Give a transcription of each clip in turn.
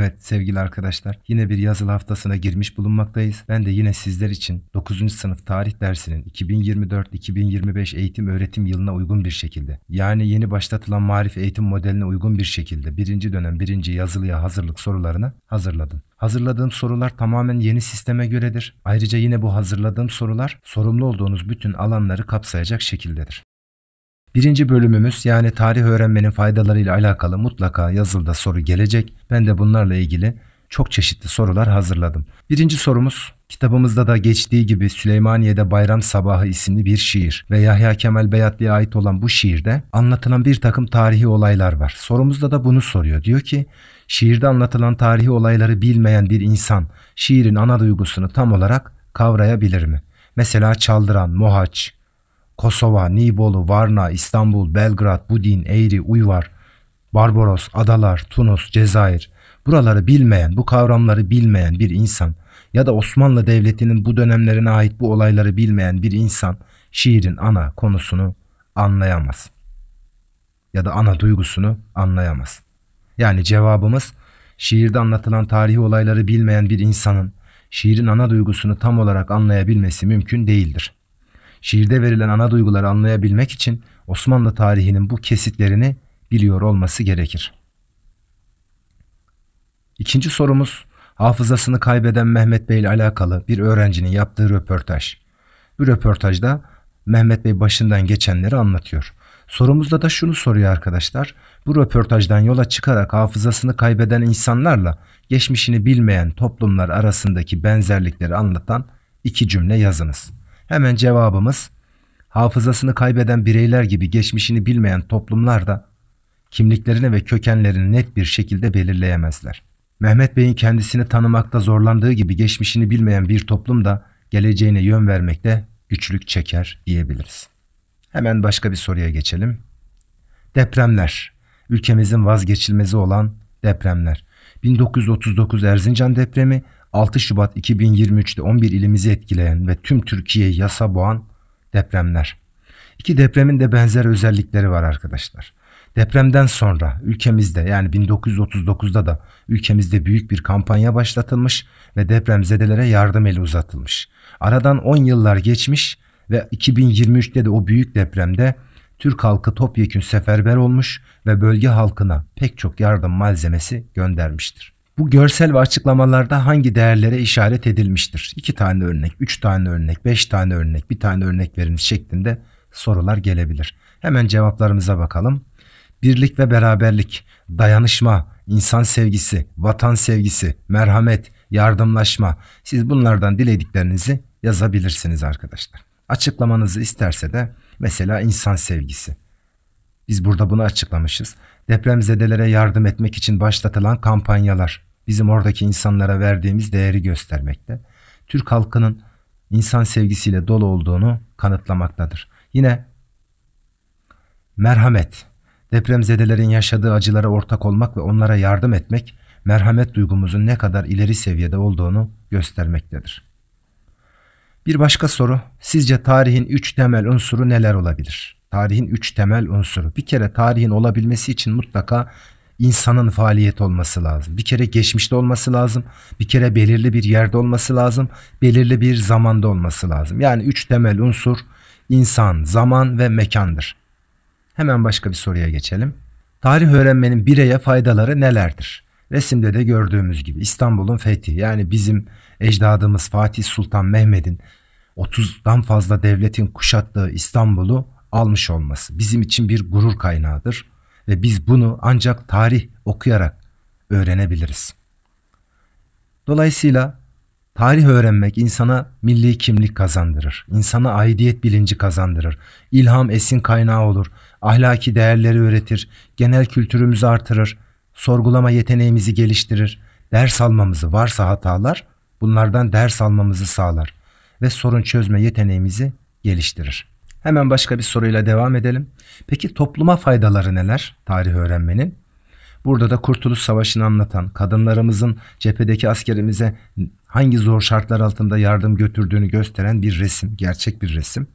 Evet sevgili arkadaşlar yine bir yazılı haftasına girmiş bulunmaktayız. Ben de yine sizler için 9. sınıf tarih dersinin 2024-2025 eğitim öğretim yılına uygun bir şekilde yani yeni başlatılan marif eğitim modeline uygun bir şekilde birinci dönem birinci yazılıya hazırlık sorularını hazırladım. Hazırladığım sorular tamamen yeni sisteme göredir. Ayrıca yine bu hazırladığım sorular sorumlu olduğunuz bütün alanları kapsayacak şekildedir. Birinci bölümümüz yani tarih öğrenmenin faydalarıyla alakalı mutlaka yazılda soru gelecek. Ben de bunlarla ilgili çok çeşitli sorular hazırladım. Birinci sorumuz kitabımızda da geçtiği gibi Süleymaniye'de Bayram Sabahı isimli bir şiir ve Yahya Kemal Beyatlı'ya ait olan bu şiirde anlatılan bir takım tarihi olaylar var. Sorumuzda da bunu soruyor. Diyor ki şiirde anlatılan tarihi olayları bilmeyen bir insan şiirin ana duygusunu tam olarak kavrayabilir mi? Mesela çaldıran, mohaç, Kosova, Nibolu, Varna, İstanbul, Belgrad, Budin, Eğri, Uyvar, Barbaros, Adalar, Tunus, Cezayir. Buraları bilmeyen, bu kavramları bilmeyen bir insan ya da Osmanlı Devleti'nin bu dönemlerine ait bu olayları bilmeyen bir insan şiirin ana konusunu anlayamaz. Ya da ana duygusunu anlayamaz. Yani cevabımız şiirde anlatılan tarihi olayları bilmeyen bir insanın şiirin ana duygusunu tam olarak anlayabilmesi mümkün değildir şiirde verilen ana duyguları anlayabilmek için Osmanlı tarihinin bu kesitlerini biliyor olması gerekir. İkinci sorumuz hafızasını kaybeden Mehmet Bey ile alakalı bir öğrencinin yaptığı röportaj. Bu röportajda Mehmet Bey başından geçenleri anlatıyor. Sorumuzda da şunu soruyor arkadaşlar. Bu röportajdan yola çıkarak hafızasını kaybeden insanlarla geçmişini bilmeyen toplumlar arasındaki benzerlikleri anlatan iki cümle yazınız. Hemen cevabımız hafızasını kaybeden bireyler gibi geçmişini bilmeyen toplumlar da kimliklerini ve kökenlerini net bir şekilde belirleyemezler. Mehmet Bey'in kendisini tanımakta zorlandığı gibi geçmişini bilmeyen bir toplum da geleceğine yön vermekte güçlük çeker diyebiliriz. Hemen başka bir soruya geçelim. Depremler. Ülkemizin vazgeçilmezi olan depremler. 1939 Erzincan depremi 6 Şubat 2023'te 11 ilimizi etkileyen ve tüm Türkiye'yi yasa boğan depremler. İki depremin de benzer özellikleri var arkadaşlar. Depremden sonra ülkemizde yani 1939'da da ülkemizde büyük bir kampanya başlatılmış ve depremzedelere yardım eli uzatılmış. Aradan 10 yıllar geçmiş ve 2023'te de o büyük depremde Türk halkı topyekün seferber olmuş ve bölge halkına pek çok yardım malzemesi göndermiştir. Bu görsel ve açıklamalarda hangi değerlere işaret edilmiştir? İki tane örnek, üç tane örnek, beş tane örnek, bir tane örnek veriniz şeklinde sorular gelebilir. Hemen cevaplarımıza bakalım. Birlik ve beraberlik, dayanışma, insan sevgisi, vatan sevgisi, merhamet, yardımlaşma. Siz bunlardan dilediklerinizi yazabilirsiniz arkadaşlar. Açıklamanızı isterse de mesela insan sevgisi. Biz burada bunu açıklamışız. Depremzedelere yardım etmek için başlatılan kampanyalar bizim oradaki insanlara verdiğimiz değeri göstermekte. Türk halkının insan sevgisiyle dolu olduğunu kanıtlamaktadır. Yine merhamet, depremzedelerin yaşadığı acılara ortak olmak ve onlara yardım etmek, merhamet duygumuzun ne kadar ileri seviyede olduğunu göstermektedir. Bir başka soru, sizce tarihin üç temel unsuru neler olabilir? Tarihin üç temel unsuru. Bir kere tarihin olabilmesi için mutlaka insanın faaliyet olması lazım. Bir kere geçmişte olması lazım. Bir kere belirli bir yerde olması lazım. Belirli bir zamanda olması lazım. Yani üç temel unsur insan, zaman ve mekandır. Hemen başka bir soruya geçelim. Tarih öğrenmenin bireye faydaları nelerdir? Resimde de gördüğümüz gibi İstanbul'un fethi yani bizim ecdadımız Fatih Sultan Mehmet'in 30'dan fazla devletin kuşattığı İstanbul'u almış olması bizim için bir gurur kaynağıdır ve biz bunu ancak tarih okuyarak öğrenebiliriz. Dolayısıyla tarih öğrenmek insana milli kimlik kazandırır, insana aidiyet bilinci kazandırır, ilham esin kaynağı olur, ahlaki değerleri öğretir, genel kültürümüzü artırır, sorgulama yeteneğimizi geliştirir, ders almamızı varsa hatalar bunlardan ders almamızı sağlar ve sorun çözme yeteneğimizi geliştirir. Hemen başka bir soruyla devam edelim. Peki topluma faydaları neler tarih öğrenmenin? Burada da Kurtuluş Savaşı'nı anlatan, kadınlarımızın cephedeki askerimize hangi zor şartlar altında yardım götürdüğünü gösteren bir resim, gerçek bir resim.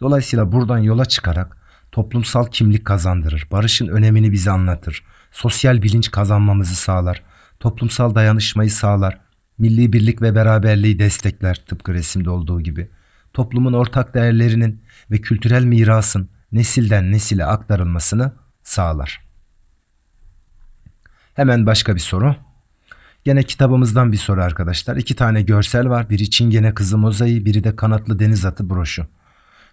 Dolayısıyla buradan yola çıkarak toplumsal kimlik kazandırır, barışın önemini bize anlatır, sosyal bilinç kazanmamızı sağlar, toplumsal dayanışmayı sağlar, milli birlik ve beraberliği destekler tıpkı resimde olduğu gibi. Toplumun ortak değerlerinin ve kültürel mirasın nesilden nesile aktarılmasını sağlar. Hemen başka bir soru. yine kitabımızdan bir soru arkadaşlar. İki tane görsel var. Biri Çingene Kızı Mozaiği, biri de Kanatlı Deniz Atı Broşu.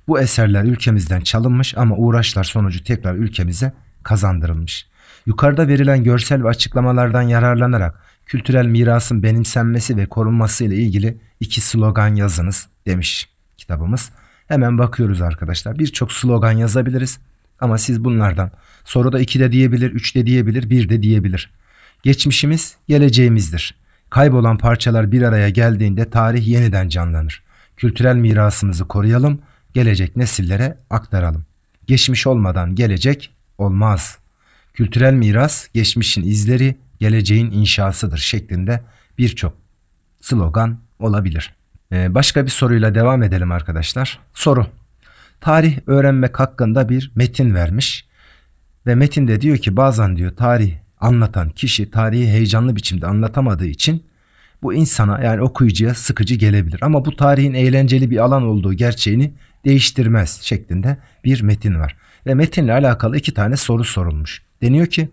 Bu eserler ülkemizden çalınmış ama uğraşlar sonucu tekrar ülkemize kazandırılmış. Yukarıda verilen görsel ve açıklamalardan yararlanarak kültürel mirasın benimsenmesi ve korunması ile ilgili iki slogan yazınız demiş kitabımız. Hemen bakıyoruz arkadaşlar. Birçok slogan yazabiliriz. Ama siz bunlardan da 2 de diyebilir, 3 de diyebilir, 1 de diyebilir. Geçmişimiz geleceğimizdir. Kaybolan parçalar bir araya geldiğinde tarih yeniden canlanır. Kültürel mirasımızı koruyalım, gelecek nesillere aktaralım. Geçmiş olmadan gelecek olmaz. Kültürel miras geçmişin izleri, geleceğin inşasıdır şeklinde birçok slogan olabilir. Ee, başka bir soruyla devam edelim arkadaşlar. Soru. Tarih öğrenmek hakkında bir metin vermiş. Ve metinde diyor ki bazen diyor tarih anlatan kişi tarihi heyecanlı biçimde anlatamadığı için bu insana yani okuyucuya sıkıcı gelebilir. Ama bu tarihin eğlenceli bir alan olduğu gerçeğini değiştirmez şeklinde bir metin var. Ve metinle alakalı iki tane soru sorulmuş. Deniyor ki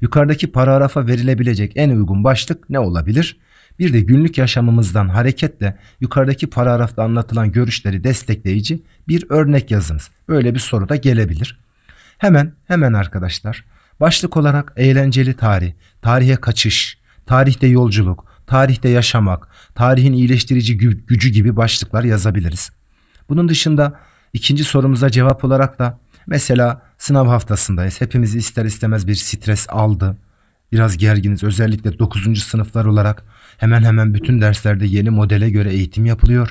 yukarıdaki paragrafa verilebilecek en uygun başlık ne olabilir? bir de günlük yaşamımızdan hareketle yukarıdaki paragrafta anlatılan görüşleri destekleyici bir örnek yazınız. Böyle bir soru da gelebilir. Hemen hemen arkadaşlar başlık olarak eğlenceli tarih, tarihe kaçış, tarihte yolculuk, tarihte yaşamak, tarihin iyileştirici gücü gibi başlıklar yazabiliriz. Bunun dışında ikinci sorumuza cevap olarak da mesela sınav haftasındayız. Hepimiz ister istemez bir stres aldı. Biraz gerginiz özellikle 9. sınıflar olarak Hemen hemen bütün derslerde yeni modele göre eğitim yapılıyor.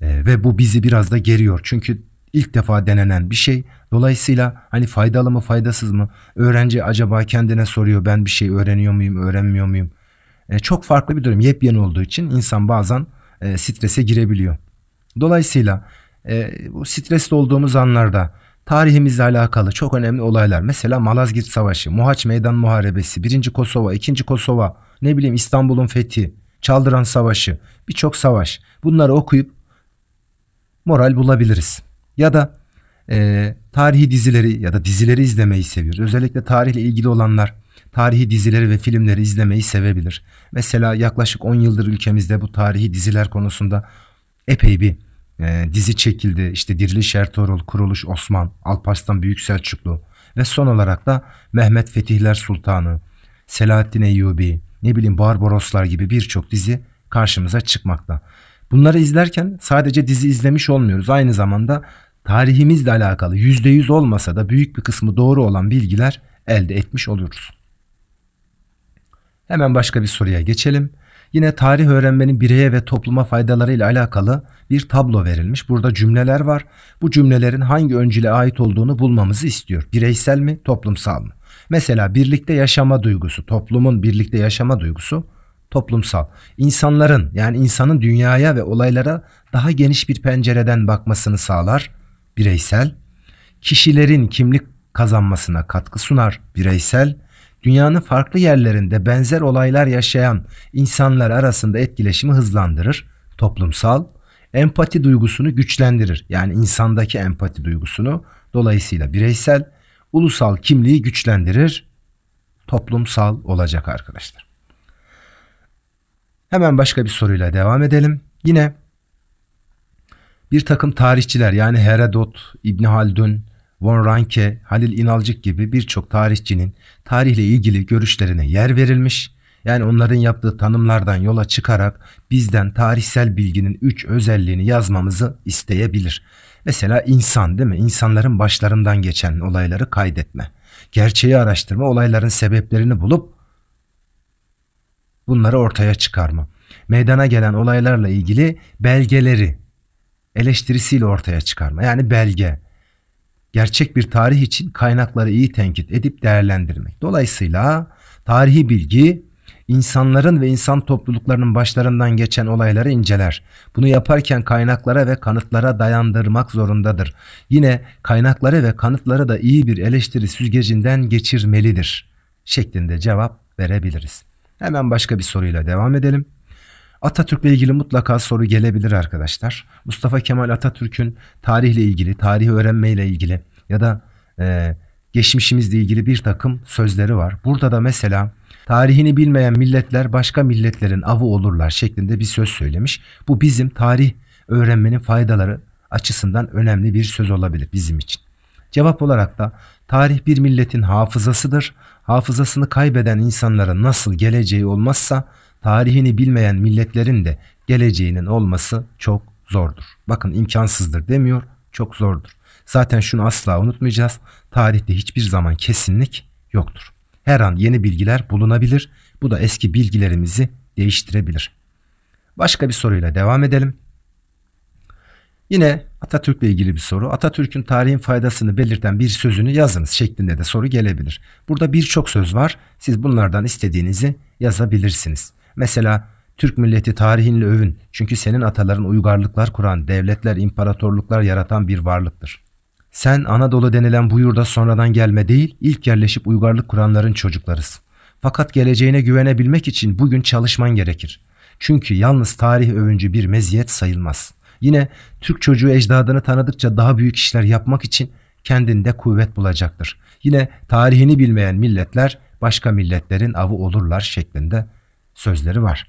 E, ve bu bizi biraz da geriyor. Çünkü ilk defa denenen bir şey. Dolayısıyla hani faydalı mı faydasız mı? Öğrenci acaba kendine soruyor ben bir şey öğreniyor muyum öğrenmiyor muyum? E, çok farklı bir durum. Yepyeni olduğu için insan bazen e, strese girebiliyor. Dolayısıyla e, bu stresli olduğumuz anlarda tarihimizle alakalı çok önemli olaylar. Mesela Malazgirt Savaşı, Muhaç Meydan Muharebesi, 1. Kosova, 2. Kosova, ne bileyim İstanbul'un fethi, Çaldıran Savaşı, birçok savaş. Bunları okuyup moral bulabiliriz. Ya da e, tarihi dizileri ya da dizileri izlemeyi seviyoruz. Özellikle tarihle ilgili olanlar tarihi dizileri ve filmleri izlemeyi sevebilir. Mesela yaklaşık 10 yıldır ülkemizde bu tarihi diziler konusunda epey bir e, dizi çekildi. İşte Diriliş Ertuğrul, Kuruluş Osman, Alparslan Büyük Selçuklu ve son olarak da Mehmet Fetihler Sultanı, Selahattin Eyyubi, ne bileyim Barbaroslar gibi birçok dizi karşımıza çıkmakta. Bunları izlerken sadece dizi izlemiş olmuyoruz. Aynı zamanda tarihimizle alakalı %100 olmasa da büyük bir kısmı doğru olan bilgiler elde etmiş oluyoruz. Hemen başka bir soruya geçelim. Yine tarih öğrenmenin bireye ve topluma faydalarıyla alakalı bir tablo verilmiş. Burada cümleler var. Bu cümlelerin hangi öncüle ait olduğunu bulmamızı istiyor. Bireysel mi, toplumsal mı? Mesela birlikte yaşama duygusu, toplumun birlikte yaşama duygusu toplumsal. İnsanların yani insanın dünyaya ve olaylara daha geniş bir pencereden bakmasını sağlar. Bireysel. Kişilerin kimlik kazanmasına katkı sunar. Bireysel dünyanın farklı yerlerinde benzer olaylar yaşayan insanlar arasında etkileşimi hızlandırır. Toplumsal empati duygusunu güçlendirir. Yani insandaki empati duygusunu dolayısıyla bireysel, ulusal kimliği güçlendirir. Toplumsal olacak arkadaşlar. Hemen başka bir soruyla devam edelim. Yine bir takım tarihçiler yani Herodot, İbn Haldun, Von Ranke, Halil İnalcık gibi birçok tarihçinin tarihle ilgili görüşlerine yer verilmiş yani onların yaptığı tanımlardan yola çıkarak bizden tarihsel bilginin üç özelliğini yazmamızı isteyebilir. Mesela insan değil mi? İnsanların başlarından geçen olayları kaydetme. Gerçeği araştırma, olayların sebeplerini bulup bunları ortaya çıkarma. Meydana gelen olaylarla ilgili belgeleri eleştirisiyle ortaya çıkarma. Yani belge. Gerçek bir tarih için kaynakları iyi tenkit edip değerlendirmek. Dolayısıyla tarihi bilgi insanların ve insan topluluklarının başlarından geçen olayları inceler. Bunu yaparken kaynaklara ve kanıtlara dayandırmak zorundadır. Yine kaynakları ve kanıtları da iyi bir eleştiri süzgecinden geçirmelidir şeklinde cevap verebiliriz. Hemen başka bir soruyla devam edelim. Atatürk'le ilgili mutlaka soru gelebilir arkadaşlar. Mustafa Kemal Atatürk'ün tarihle ilgili, tarih öğrenmeyle ilgili ya da e, geçmişimizle ilgili bir takım sözleri var. Burada da mesela Tarihini bilmeyen milletler başka milletlerin avı olurlar şeklinde bir söz söylemiş. Bu bizim tarih öğrenmenin faydaları açısından önemli bir söz olabilir bizim için. Cevap olarak da tarih bir milletin hafızasıdır. Hafızasını kaybeden insanlara nasıl geleceği olmazsa tarihini bilmeyen milletlerin de geleceğinin olması çok zordur. Bakın imkansızdır demiyor, çok zordur. Zaten şunu asla unutmayacağız. Tarihte hiçbir zaman kesinlik yoktur her an yeni bilgiler bulunabilir. Bu da eski bilgilerimizi değiştirebilir. Başka bir soruyla devam edelim. Yine Atatürk'le ilgili bir soru. Atatürk'ün tarihin faydasını belirten bir sözünü yazınız şeklinde de soru gelebilir. Burada birçok söz var. Siz bunlardan istediğinizi yazabilirsiniz. Mesela Türk milleti tarihinle övün. Çünkü senin ataların uygarlıklar kuran, devletler, imparatorluklar yaratan bir varlıktır. Sen Anadolu denilen bu yurda sonradan gelme değil, ilk yerleşip uygarlık kuranların çocuklarız. Fakat geleceğine güvenebilmek için bugün çalışman gerekir. Çünkü yalnız tarih övüncü bir meziyet sayılmaz. Yine Türk çocuğu ecdadını tanıdıkça daha büyük işler yapmak için kendinde kuvvet bulacaktır. Yine tarihini bilmeyen milletler başka milletlerin avı olurlar şeklinde sözleri var.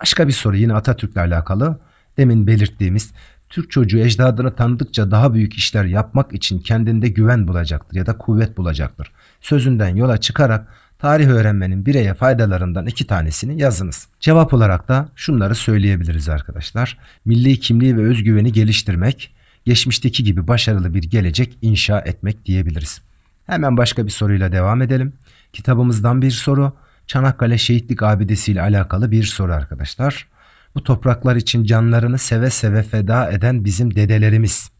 Başka bir soru yine Atatürk'le alakalı. Demin belirttiğimiz Türk çocuğu ecdadına tanıdıkça daha büyük işler yapmak için kendinde güven bulacaktır ya da kuvvet bulacaktır. Sözünden yola çıkarak tarih öğrenmenin bireye faydalarından iki tanesini yazınız. Cevap olarak da şunları söyleyebiliriz arkadaşlar. Milli kimliği ve özgüveni geliştirmek, geçmişteki gibi başarılı bir gelecek inşa etmek diyebiliriz. Hemen başka bir soruyla devam edelim. Kitabımızdan bir soru. Çanakkale Şehitlik Abidesi ile alakalı bir soru arkadaşlar bu topraklar için canlarını seve seve feda eden bizim dedelerimiz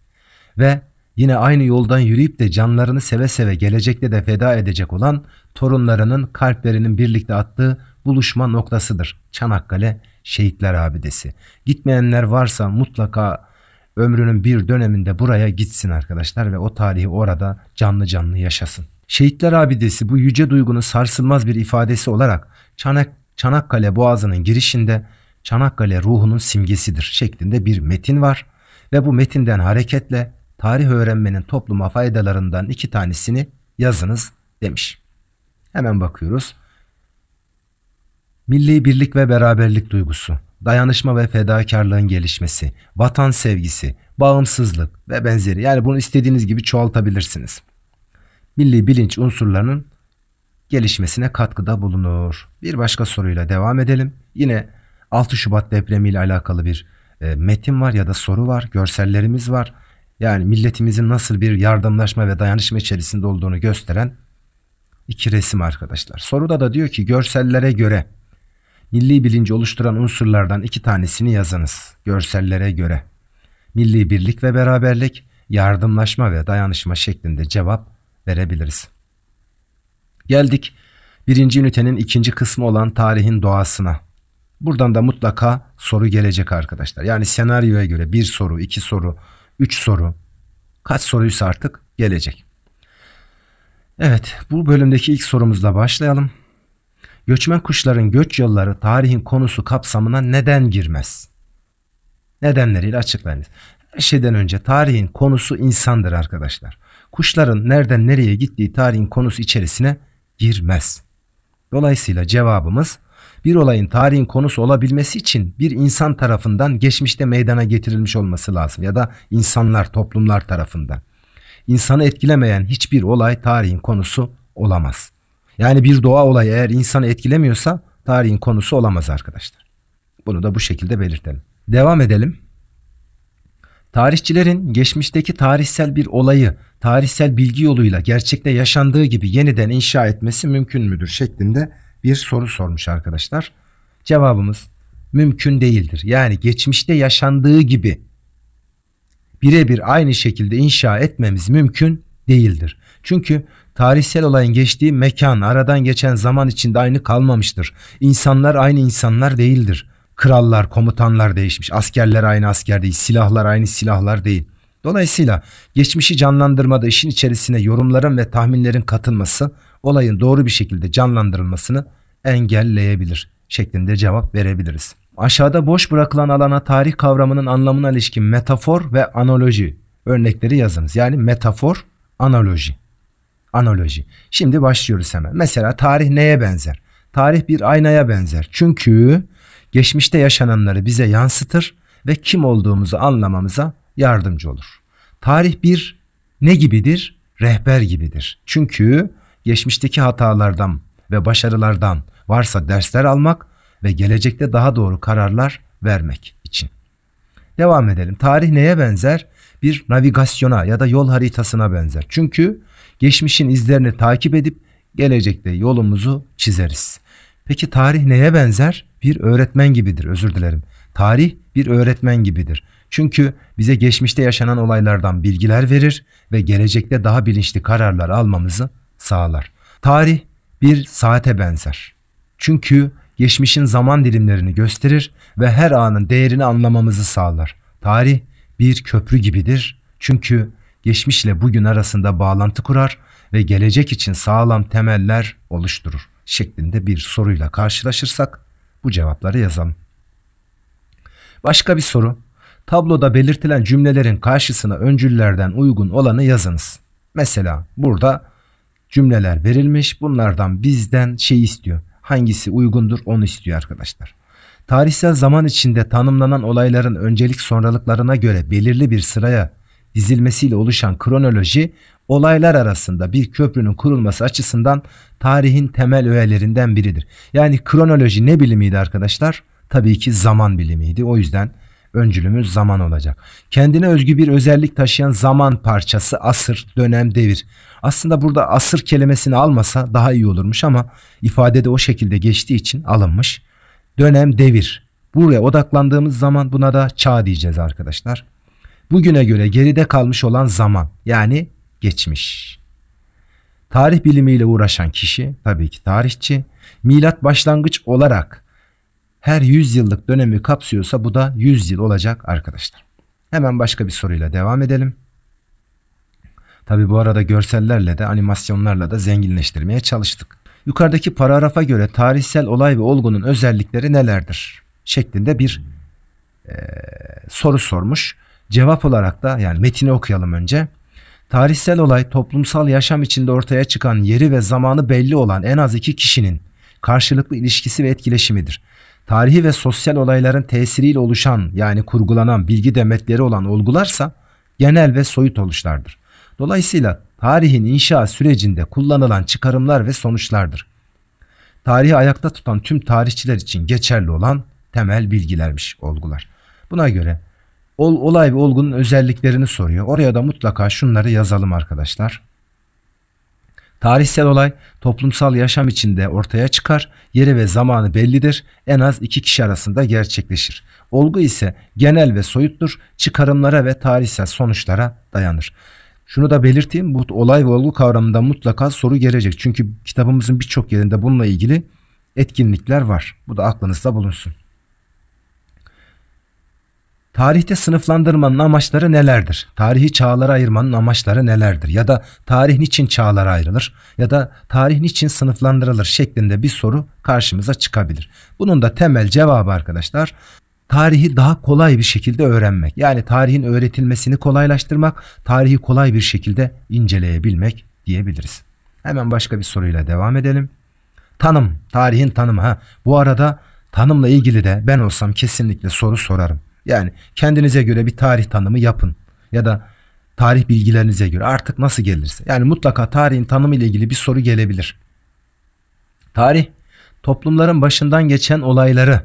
ve yine aynı yoldan yürüyüp de canlarını seve seve gelecekte de feda edecek olan torunlarının kalplerinin birlikte attığı buluşma noktasıdır. Çanakkale Şehitler Abidesi. Gitmeyenler varsa mutlaka ömrünün bir döneminde buraya gitsin arkadaşlar ve o tarihi orada canlı canlı yaşasın. Şehitler Abidesi bu yüce duygunun sarsılmaz bir ifadesi olarak Çanak, Çanakkale Boğazı'nın girişinde Çanakkale ruhunun simgesidir şeklinde bir metin var ve bu metinden hareketle tarih öğrenmenin topluma faydalarından iki tanesini yazınız demiş. Hemen bakıyoruz. Milli birlik ve beraberlik duygusu, dayanışma ve fedakarlığın gelişmesi, vatan sevgisi, bağımsızlık ve benzeri. Yani bunu istediğiniz gibi çoğaltabilirsiniz. Milli bilinç unsurlarının gelişmesine katkıda bulunur. Bir başka soruyla devam edelim. Yine 6 Şubat depremiyle alakalı bir e, metin var ya da soru var, görsellerimiz var. Yani milletimizin nasıl bir yardımlaşma ve dayanışma içerisinde olduğunu gösteren iki resim arkadaşlar. Soruda da diyor ki görsellere göre milli bilinci oluşturan unsurlardan iki tanesini yazınız. Görsellere göre milli birlik ve beraberlik, yardımlaşma ve dayanışma şeklinde cevap verebiliriz. Geldik birinci ünitenin ikinci kısmı olan tarihin doğasına. Buradan da mutlaka soru gelecek arkadaşlar. Yani senaryoya göre bir soru, iki soru, üç soru, kaç soruysa artık gelecek. Evet, bu bölümdeki ilk sorumuzla başlayalım. Göçmen kuşların göç yolları tarihin konusu kapsamına neden girmez? Nedenleriyle açıklayınız. Her şeyden önce tarihin konusu insandır arkadaşlar. Kuşların nereden nereye gittiği tarihin konusu içerisine girmez. Dolayısıyla cevabımız bir olayın tarihin konusu olabilmesi için bir insan tarafından geçmişte meydana getirilmiş olması lazım ya da insanlar, toplumlar tarafından. İnsanı etkilemeyen hiçbir olay tarihin konusu olamaz. Yani bir doğa olayı eğer insanı etkilemiyorsa tarihin konusu olamaz arkadaşlar. Bunu da bu şekilde belirtelim. Devam edelim. Tarihçilerin geçmişteki tarihsel bir olayı tarihsel bilgi yoluyla gerçekte yaşandığı gibi yeniden inşa etmesi mümkün müdür şeklinde bir soru sormuş arkadaşlar. Cevabımız mümkün değildir. Yani geçmişte yaşandığı gibi birebir aynı şekilde inşa etmemiz mümkün değildir. Çünkü tarihsel olayın geçtiği mekan, aradan geçen zaman içinde aynı kalmamıştır. İnsanlar aynı insanlar değildir. Krallar, komutanlar değişmiş, askerler aynı asker değil, silahlar aynı silahlar değil. Dolayısıyla geçmişi canlandırmada işin içerisine yorumların ve tahminlerin katılması olayın doğru bir şekilde canlandırılmasını engelleyebilir şeklinde cevap verebiliriz. Aşağıda boş bırakılan alana tarih kavramının anlamına ilişkin metafor ve analoji örnekleri yazınız. Yani metafor, analoji. Analoji. Şimdi başlıyoruz hemen. Mesela tarih neye benzer? Tarih bir aynaya benzer. Çünkü geçmişte yaşananları bize yansıtır ve kim olduğumuzu anlamamıza yardımcı olur. Tarih bir ne gibidir? Rehber gibidir. Çünkü geçmişteki hatalardan ve başarılardan varsa dersler almak ve gelecekte daha doğru kararlar vermek için. Devam edelim. Tarih neye benzer? Bir navigasyona ya da yol haritasına benzer. Çünkü geçmişin izlerini takip edip gelecekte yolumuzu çizeriz. Peki tarih neye benzer? Bir öğretmen gibidir. Özür dilerim. Tarih bir öğretmen gibidir. Çünkü bize geçmişte yaşanan olaylardan bilgiler verir ve gelecekte daha bilinçli kararlar almamızı sağlar. Tarih bir saate benzer. Çünkü geçmişin zaman dilimlerini gösterir ve her anın değerini anlamamızı sağlar. Tarih bir köprü gibidir. Çünkü geçmişle bugün arasında bağlantı kurar ve gelecek için sağlam temeller oluşturur şeklinde bir soruyla karşılaşırsak bu cevapları yazalım. Başka bir soru. Tabloda belirtilen cümlelerin karşısına öncüllerden uygun olanı yazınız. Mesela burada cümleler verilmiş. Bunlardan bizden şey istiyor. Hangisi uygundur onu istiyor arkadaşlar. Tarihsel zaman içinde tanımlanan olayların öncelik sonralıklarına göre belirli bir sıraya dizilmesiyle oluşan kronoloji olaylar arasında bir köprünün kurulması açısından tarihin temel öğelerinden biridir. Yani kronoloji ne bilimiydi arkadaşlar? Tabii ki zaman bilimiydi. O yüzden Öncülümüz zaman olacak. Kendine özgü bir özellik taşıyan zaman parçası asır, dönem, devir. Aslında burada asır kelimesini almasa daha iyi olurmuş ama ifade de o şekilde geçtiği için alınmış. Dönem, devir. Buraya odaklandığımız zaman buna da çağ diyeceğiz arkadaşlar. Bugüne göre geride kalmış olan zaman yani geçmiş. Tarih bilimiyle uğraşan kişi tabii ki tarihçi milat başlangıç olarak her 100 yıllık dönemi kapsıyorsa bu da 100 yıl olacak arkadaşlar. Hemen başka bir soruyla devam edelim. Tabi bu arada görsellerle de animasyonlarla da zenginleştirmeye çalıştık. Yukarıdaki paragrafa göre tarihsel olay ve olgunun özellikleri nelerdir? Şeklinde bir e, soru sormuş. Cevap olarak da yani metini okuyalım önce. Tarihsel olay toplumsal yaşam içinde ortaya çıkan yeri ve zamanı belli olan en az iki kişinin karşılıklı ilişkisi ve etkileşimidir tarihi ve sosyal olayların tesiriyle oluşan yani kurgulanan bilgi demetleri olan olgularsa genel ve soyut oluşlardır. Dolayısıyla tarihin inşa sürecinde kullanılan çıkarımlar ve sonuçlardır. Tarihi ayakta tutan tüm tarihçiler için geçerli olan temel bilgilermiş olgular. Buna göre ol, olay ve olgunun özelliklerini soruyor. Oraya da mutlaka şunları yazalım arkadaşlar. Tarihsel olay toplumsal yaşam içinde ortaya çıkar, yeri ve zamanı bellidir, en az iki kişi arasında gerçekleşir. Olgu ise genel ve soyuttur, çıkarımlara ve tarihsel sonuçlara dayanır. Şunu da belirteyim, bu olay ve olgu kavramında mutlaka soru gelecek. Çünkü kitabımızın birçok yerinde bununla ilgili etkinlikler var. Bu da aklınızda bulunsun. Tarihte sınıflandırmanın amaçları nelerdir? Tarihi çağlara ayırmanın amaçları nelerdir? Ya da tarih niçin çağlara ayrılır? Ya da tarih niçin sınıflandırılır şeklinde bir soru karşımıza çıkabilir. Bunun da temel cevabı arkadaşlar tarihi daha kolay bir şekilde öğrenmek. Yani tarihin öğretilmesini kolaylaştırmak, tarihi kolay bir şekilde inceleyebilmek diyebiliriz. Hemen başka bir soruyla devam edelim. Tanım, tarihin tanımı. Ha, bu arada tanımla ilgili de ben olsam kesinlikle soru sorarım. Yani kendinize göre bir tarih tanımı yapın ya da tarih bilgilerinize göre artık nasıl gelirse. Yani mutlaka tarihin tanımı ile ilgili bir soru gelebilir. Tarih toplumların başından geçen olayları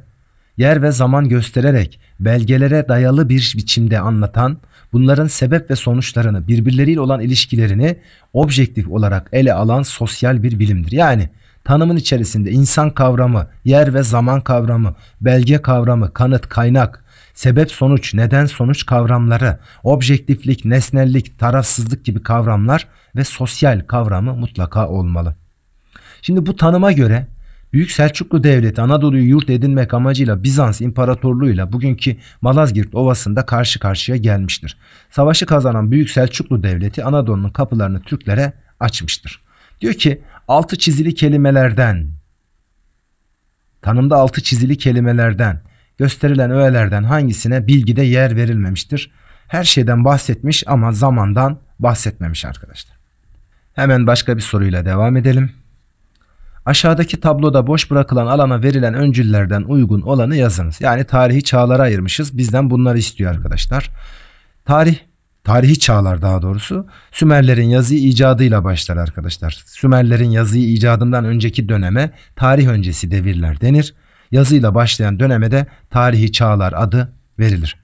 yer ve zaman göstererek belgelere dayalı bir biçimde anlatan, bunların sebep ve sonuçlarını, birbirleriyle olan ilişkilerini objektif olarak ele alan sosyal bir bilimdir. Yani tanımın içerisinde insan kavramı, yer ve zaman kavramı, belge kavramı, kanıt, kaynak, sebep sonuç, neden sonuç kavramları, objektiflik, nesnellik, tarafsızlık gibi kavramlar ve sosyal kavramı mutlaka olmalı. Şimdi bu tanıma göre Büyük Selçuklu Devleti Anadolu'yu yurt edinmek amacıyla Bizans İmparatorluğu'yla bugünkü Malazgirt Ovası'nda karşı karşıya gelmiştir. Savaşı kazanan Büyük Selçuklu Devleti Anadolu'nun kapılarını Türklere açmıştır. Diyor ki altı çizili kelimelerden tanımda altı çizili kelimelerden gösterilen öğelerden hangisine bilgide yer verilmemiştir? Her şeyden bahsetmiş ama zamandan bahsetmemiş arkadaşlar. Hemen başka bir soruyla devam edelim. Aşağıdaki tabloda boş bırakılan alana verilen öncüllerden uygun olanı yazınız. Yani tarihi çağlara ayırmışız. Bizden bunları istiyor arkadaşlar. Tarih, tarihi çağlar daha doğrusu Sümerlerin yazı icadıyla başlar arkadaşlar. Sümerlerin yazıyı icadından önceki döneme tarih öncesi devirler denir yazıyla başlayan döneme de tarihi çağlar adı verilir.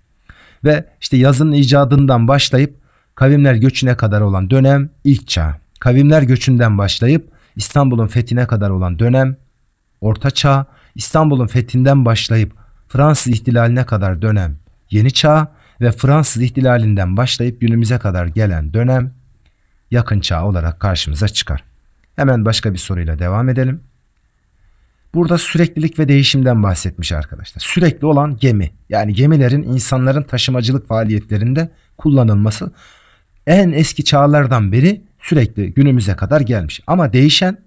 Ve işte yazının icadından başlayıp kavimler göçüne kadar olan dönem ilk çağ. Kavimler göçünden başlayıp İstanbul'un fethine kadar olan dönem orta çağ. İstanbul'un fethinden başlayıp Fransız ihtilaline kadar dönem yeni çağ ve Fransız ihtilalinden başlayıp günümüze kadar gelen dönem yakın çağ olarak karşımıza çıkar. Hemen başka bir soruyla devam edelim. Burada süreklilik ve değişimden bahsetmiş arkadaşlar. Sürekli olan gemi. Yani gemilerin insanların taşımacılık faaliyetlerinde kullanılması en eski çağlardan beri sürekli günümüze kadar gelmiş. Ama değişen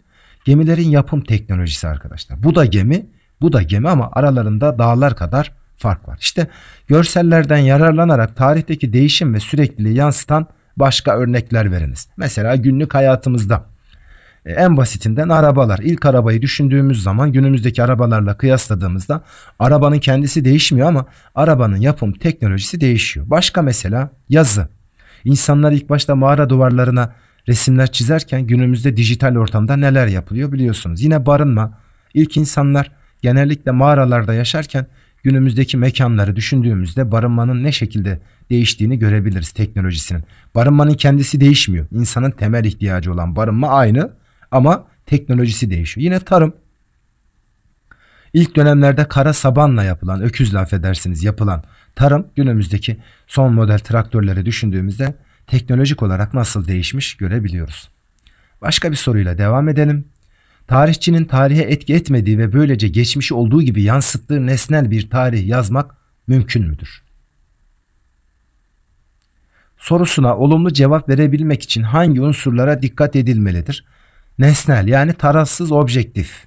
gemilerin yapım teknolojisi arkadaşlar. Bu da gemi, bu da gemi ama aralarında dağlar kadar fark var. İşte görsellerden yararlanarak tarihteki değişim ve sürekliliği yansıtan başka örnekler veriniz. Mesela günlük hayatımızda e, en basitinden arabalar. İlk arabayı düşündüğümüz zaman günümüzdeki arabalarla kıyasladığımızda arabanın kendisi değişmiyor ama arabanın yapım teknolojisi değişiyor. Başka mesela yazı. İnsanlar ilk başta mağara duvarlarına resimler çizerken günümüzde dijital ortamda neler yapılıyor biliyorsunuz. Yine barınma. İlk insanlar genellikle mağaralarda yaşarken günümüzdeki mekanları düşündüğümüzde barınmanın ne şekilde değiştiğini görebiliriz teknolojisinin. Barınmanın kendisi değişmiyor. İnsanın temel ihtiyacı olan barınma aynı ama teknolojisi değişiyor. Yine tarım. İlk dönemlerde kara sabanla yapılan, öküzle affedersiniz yapılan tarım günümüzdeki son model traktörleri düşündüğümüzde teknolojik olarak nasıl değişmiş görebiliyoruz. Başka bir soruyla devam edelim. Tarihçinin tarihe etki etmediği ve böylece geçmişi olduğu gibi yansıttığı nesnel bir tarih yazmak mümkün müdür? Sorusuna olumlu cevap verebilmek için hangi unsurlara dikkat edilmelidir? nesnel yani tarafsız objektif.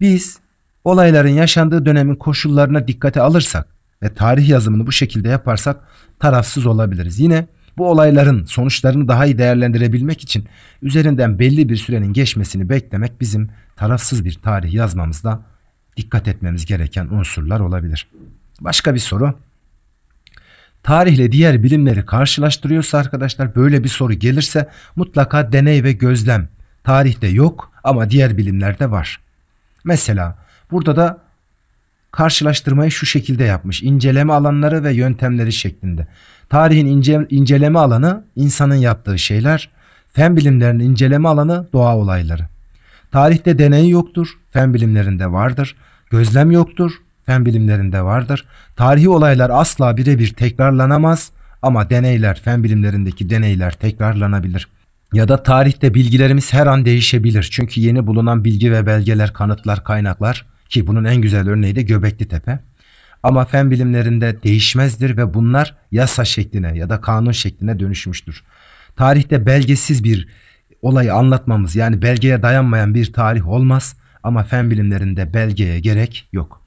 Biz olayların yaşandığı dönemin koşullarına dikkate alırsak ve tarih yazımını bu şekilde yaparsak tarafsız olabiliriz. Yine bu olayların sonuçlarını daha iyi değerlendirebilmek için üzerinden belli bir sürenin geçmesini beklemek bizim tarafsız bir tarih yazmamızda dikkat etmemiz gereken unsurlar olabilir. Başka bir soru tarihle diğer bilimleri karşılaştırıyorsa arkadaşlar böyle bir soru gelirse mutlaka deney ve gözlem tarihte yok ama diğer bilimlerde var. Mesela burada da karşılaştırmayı şu şekilde yapmış. İnceleme alanları ve yöntemleri şeklinde. Tarihin ince, inceleme alanı insanın yaptığı şeyler, fen bilimlerinin inceleme alanı doğa olayları. Tarihte deney yoktur, fen bilimlerinde vardır. Gözlem yoktur, fen bilimlerinde vardır. Tarihi olaylar asla birebir tekrarlanamaz ama deneyler, fen bilimlerindeki deneyler tekrarlanabilir. Ya da tarihte bilgilerimiz her an değişebilir. Çünkü yeni bulunan bilgi ve belgeler, kanıtlar, kaynaklar ki bunun en güzel örneği de Göbekli Tepe. Ama fen bilimlerinde değişmezdir ve bunlar yasa şekline ya da kanun şekline dönüşmüştür. Tarihte belgesiz bir olayı anlatmamız yani belgeye dayanmayan bir tarih olmaz ama fen bilimlerinde belgeye gerek yok.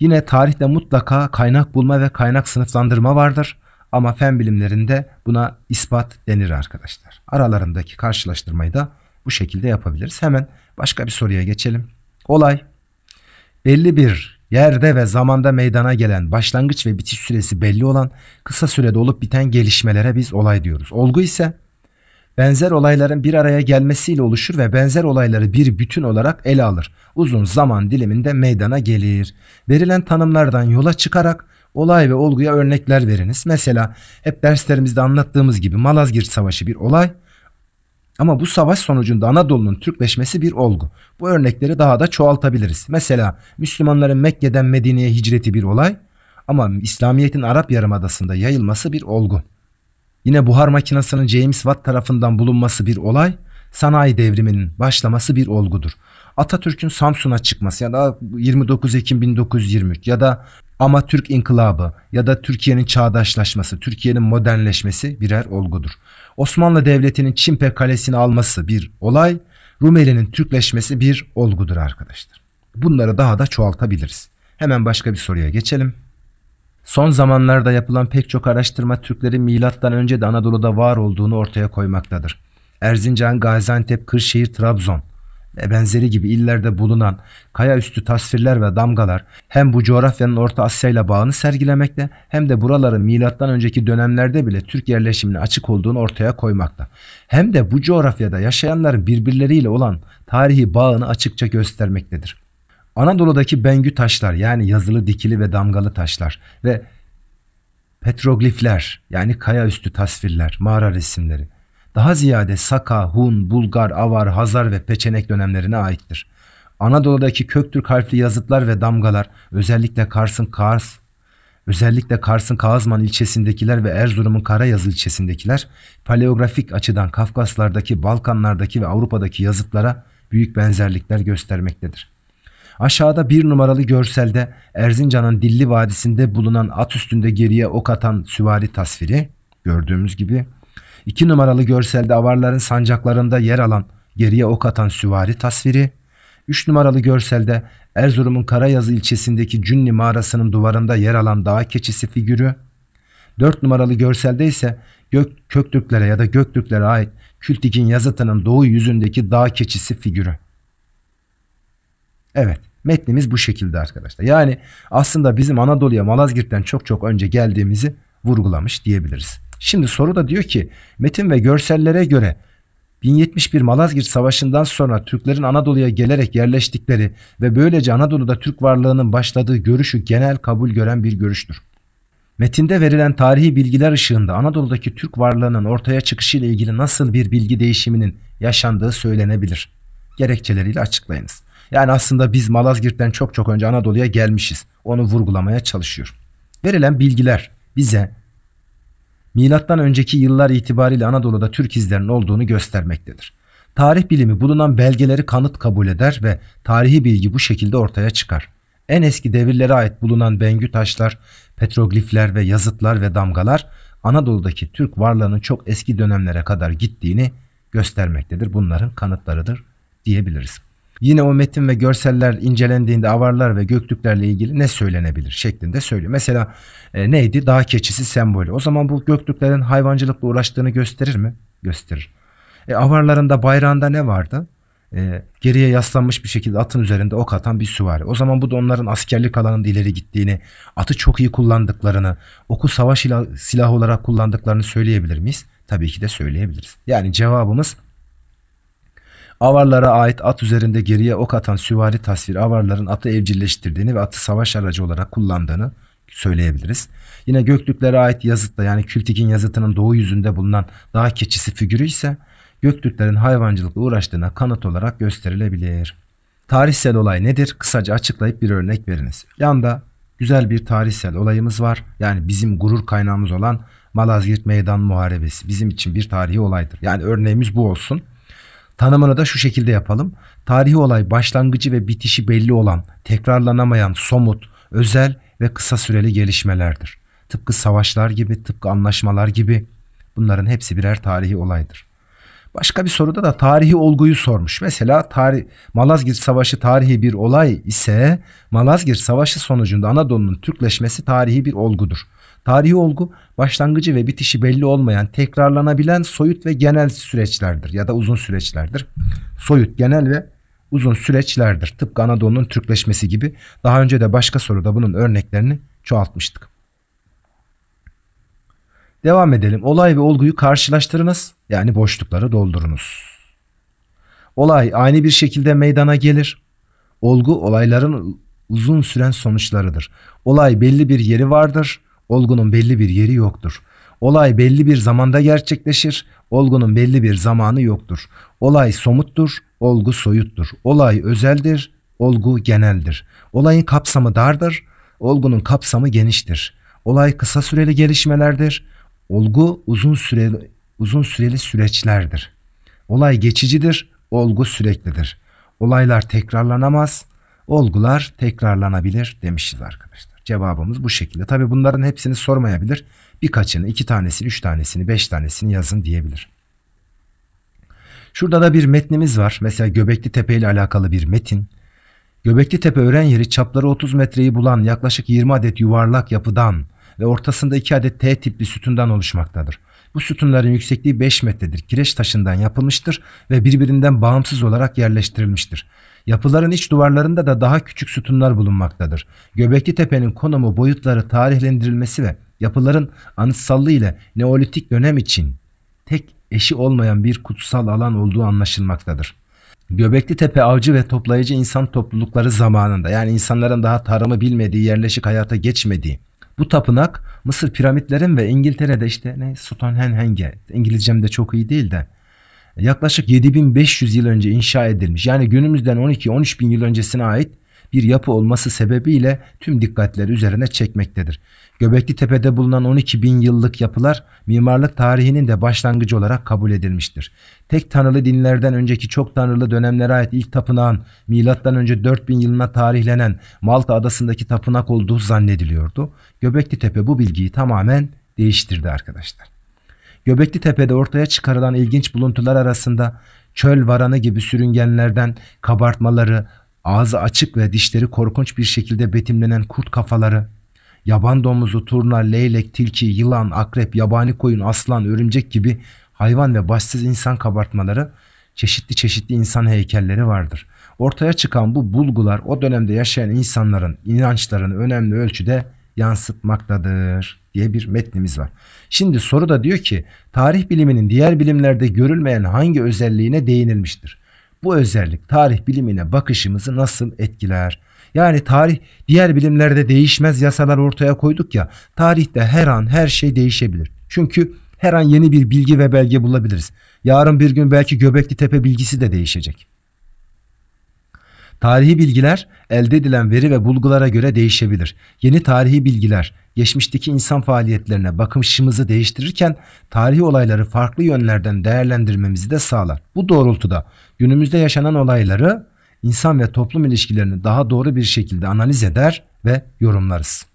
Yine tarihte mutlaka kaynak bulma ve kaynak sınıflandırma vardır. Ama fen bilimlerinde buna ispat denir arkadaşlar. Aralarındaki karşılaştırmayı da bu şekilde yapabiliriz. Hemen başka bir soruya geçelim. Olay belli bir yerde ve zamanda meydana gelen başlangıç ve bitiş süresi belli olan kısa sürede olup biten gelişmelere biz olay diyoruz. Olgu ise benzer olayların bir araya gelmesiyle oluşur ve benzer olayları bir bütün olarak ele alır. Uzun zaman diliminde meydana gelir. Verilen tanımlardan yola çıkarak olay ve olguya örnekler veriniz. Mesela hep derslerimizde anlattığımız gibi Malazgirt Savaşı bir olay ama bu savaş sonucunda Anadolu'nun Türkleşmesi bir olgu. Bu örnekleri daha da çoğaltabiliriz. Mesela Müslümanların Mekke'den Medine'ye hicreti bir olay ama İslamiyet'in Arap Yarımadası'nda yayılması bir olgu. Yine buhar makinasının James Watt tarafından bulunması bir olay, sanayi devriminin başlaması bir olgudur. Atatürk'ün Samsun'a çıkması ya da 29 Ekim 1923 ya da ama Türk inkılabı ya da Türkiye'nin çağdaşlaşması, Türkiye'nin modernleşmesi birer olgudur. Osmanlı Devleti'nin Çinpe Kalesi'ni alması bir olay, Rumeli'nin Türkleşmesi bir olgudur arkadaşlar. Bunları daha da çoğaltabiliriz. Hemen başka bir soruya geçelim. Son zamanlarda yapılan pek çok araştırma Türklerin milattan önce de Anadolu'da var olduğunu ortaya koymaktadır. Erzincan, Gaziantep, Kırşehir, Trabzon ve benzeri gibi illerde bulunan kaya üstü tasvirler ve damgalar hem bu coğrafyanın Orta Asya ile bağını sergilemekte hem de buraların milattan önceki dönemlerde bile Türk yerleşimine açık olduğunu ortaya koymakta. Hem de bu coğrafyada yaşayanların birbirleriyle olan tarihi bağını açıkça göstermektedir. Anadolu'daki bengü taşlar yani yazılı dikili ve damgalı taşlar ve petroglifler yani kaya üstü tasvirler, mağara resimleri daha ziyade Saka, Hun, Bulgar, Avar, Hazar ve Peçenek dönemlerine aittir. Anadolu'daki Köktürk harfli yazıtlar ve damgalar özellikle Kars'ın Kars, özellikle Kars'ın Kazman ilçesindekiler ve Erzurum'un Karayaz ilçesindekiler paleografik açıdan Kafkaslardaki, Balkanlardaki ve Avrupa'daki yazıtlara büyük benzerlikler göstermektedir. Aşağıda bir numaralı görselde Erzincan'ın Dilli Vadisi'nde bulunan at üstünde geriye ok atan süvari tasviri gördüğümüz gibi. iki numaralı görselde avarların sancaklarında yer alan geriye ok atan süvari tasviri. Üç numaralı görselde Erzurum'un Karayazı ilçesindeki Cünni mağarasının duvarında yer alan dağ keçisi figürü. Dört numaralı görselde ise Gök, Köktürklere ya da Göktürklere ait Kültik'in yazıtının doğu yüzündeki dağ keçisi figürü. Evet. Metnimiz bu şekilde arkadaşlar. Yani aslında bizim Anadolu'ya Malazgirt'ten çok çok önce geldiğimizi vurgulamış diyebiliriz. Şimdi soru da diyor ki metin ve görsellere göre 1071 Malazgirt Savaşı'ndan sonra Türklerin Anadolu'ya gelerek yerleştikleri ve böylece Anadolu'da Türk varlığının başladığı görüşü genel kabul gören bir görüştür. Metinde verilen tarihi bilgiler ışığında Anadolu'daki Türk varlığının ortaya çıkışıyla ilgili nasıl bir bilgi değişiminin yaşandığı söylenebilir. Gerekçeleriyle açıklayınız. Yani aslında biz Malazgirt'ten çok çok önce Anadolu'ya gelmişiz. Onu vurgulamaya çalışıyor. Verilen bilgiler bize milattan önceki yıllar itibariyle Anadolu'da Türk izlerinin olduğunu göstermektedir. Tarih bilimi bulunan belgeleri kanıt kabul eder ve tarihi bilgi bu şekilde ortaya çıkar. En eski devirlere ait bulunan bengü taşlar, petroglifler ve yazıtlar ve damgalar Anadolu'daki Türk varlığının çok eski dönemlere kadar gittiğini göstermektedir. Bunların kanıtlarıdır diyebiliriz. Yine o metin ve görseller incelendiğinde avarlar ve göktürklerle ilgili ne söylenebilir şeklinde söylüyor. Mesela e, neydi? Dağ keçisi sembolü. O zaman bu göktürklerin hayvancılıkla uğraştığını gösterir mi? Gösterir. E, avarların da bayrağında ne vardı? E, geriye yaslanmış bir şekilde atın üzerinde ok atan bir süvari. O zaman bu da onların askerlik alanında ileri gittiğini, atı çok iyi kullandıklarını, oku savaş silahı olarak kullandıklarını söyleyebilir miyiz? Tabii ki de söyleyebiliriz. Yani cevabımız Avarlara ait at üzerinde geriye ok atan süvari tasviri avarların atı evcilleştirdiğini ve atı savaş aracı olarak kullandığını söyleyebiliriz. Yine Göktürklere ait yazıtta yani Kültik'in yazıtının doğu yüzünde bulunan dağ keçisi figürü ise Göktürklerin hayvancılıkla uğraştığına kanıt olarak gösterilebilir. Tarihsel olay nedir? Kısaca açıklayıp bir örnek veriniz. Yanda güzel bir tarihsel olayımız var. Yani bizim gurur kaynağımız olan Malazgirt Meydan Muharebesi bizim için bir tarihi olaydır. Yani örneğimiz bu olsun. Tanımını da şu şekilde yapalım. Tarihi olay başlangıcı ve bitişi belli olan, tekrarlanamayan, somut, özel ve kısa süreli gelişmelerdir. Tıpkı savaşlar gibi, tıpkı anlaşmalar gibi bunların hepsi birer tarihi olaydır. Başka bir soruda da tarihi olguyu sormuş. Mesela tarih, Malazgirt Savaşı tarihi bir olay ise Malazgirt Savaşı sonucunda Anadolu'nun Türkleşmesi tarihi bir olgudur. Tarihi olgu başlangıcı ve bitişi belli olmayan tekrarlanabilen soyut ve genel süreçlerdir ya da uzun süreçlerdir. Soyut, genel ve uzun süreçlerdir. Tıpkı Anadolu'nun Türkleşmesi gibi daha önce de başka soruda bunun örneklerini çoğaltmıştık. Devam edelim. Olay ve olguyu karşılaştırınız yani boşlukları doldurunuz. Olay aynı bir şekilde meydana gelir. Olgu olayların uzun süren sonuçlarıdır. Olay belli bir yeri vardır Olgunun belli bir yeri yoktur. Olay belli bir zamanda gerçekleşir, olgunun belli bir zamanı yoktur. Olay somuttur, olgu soyuttur. Olay özeldir, olgu geneldir. Olayın kapsamı dardır, olgunun kapsamı geniştir. Olay kısa süreli gelişmelerdir, olgu uzun süreli uzun süreli süreçlerdir. Olay geçicidir, olgu süreklidir. Olaylar tekrarlanamaz, olgular tekrarlanabilir demişiz arkadaşlar. Cevabımız bu şekilde. Tabi bunların hepsini sormayabilir. Birkaçını, iki tanesini, üç tanesini, beş tanesini yazın diyebilir. Şurada da bir metnimiz var. Mesela Göbekli Tepe ile alakalı bir metin. Göbekli Tepe öğren yeri çapları 30 metreyi bulan yaklaşık 20 adet yuvarlak yapıdan ve ortasında 2 adet T tipli sütundan oluşmaktadır. Bu sütunların yüksekliği 5 metredir. Kireç taşından yapılmıştır ve birbirinden bağımsız olarak yerleştirilmiştir. Yapıların iç duvarlarında da daha küçük sütunlar bulunmaktadır. Göbekli Tepe'nin konumu, boyutları, tarihlendirilmesi ve yapıların anıtsallığı ile Neolitik dönem için tek eşi olmayan bir kutsal alan olduğu anlaşılmaktadır. Göbekli Tepe avcı ve toplayıcı insan toplulukları zamanında yani insanların daha tarımı bilmediği, yerleşik hayata geçmediği bu tapınak Mısır piramitlerin ve İngiltere'de işte ne Stonehenge İngilizcem de çok iyi değil de yaklaşık 7500 yıl önce inşa edilmiş yani günümüzden 12-13 bin yıl öncesine ait bir yapı olması sebebiyle tüm dikkatleri üzerine çekmektedir. Göbekli Tepe'de bulunan 12 bin yıllık yapılar mimarlık tarihinin de başlangıcı olarak kabul edilmiştir. Tek tanrılı dinlerden önceki çok tanrılı dönemlere ait ilk tapınağın milattan önce 4000 yılına tarihlenen Malta adasındaki tapınak olduğu zannediliyordu. Göbekli Tepe bu bilgiyi tamamen değiştirdi arkadaşlar. Göbekli Tepe'de ortaya çıkarılan ilginç buluntular arasında çöl varanı gibi sürüngenlerden kabartmaları, ağzı açık ve dişleri korkunç bir şekilde betimlenen kurt kafaları, yaban domuzu, turna, leylek, tilki, yılan, akrep, yabani koyun, aslan, örümcek gibi hayvan ve başsız insan kabartmaları, çeşitli çeşitli insan heykelleri vardır. Ortaya çıkan bu bulgular o dönemde yaşayan insanların inançlarını önemli ölçüde yansıtmaktadır diye bir metnimiz var. Şimdi soru da diyor ki tarih biliminin diğer bilimlerde görülmeyen hangi özelliğine değinilmiştir? Bu özellik tarih bilimine bakışımızı nasıl etkiler? Yani tarih diğer bilimlerde değişmez yasalar ortaya koyduk ya tarihte her an her şey değişebilir. Çünkü her an yeni bir bilgi ve belge bulabiliriz. Yarın bir gün belki Göbekli Tepe bilgisi de değişecek. Tarihi bilgiler elde edilen veri ve bulgulara göre değişebilir. Yeni tarihi bilgiler geçmişteki insan faaliyetlerine bakışımızı değiştirirken tarihi olayları farklı yönlerden değerlendirmemizi de sağlar. Bu doğrultuda günümüzde yaşanan olayları insan ve toplum ilişkilerini daha doğru bir şekilde analiz eder ve yorumlarız.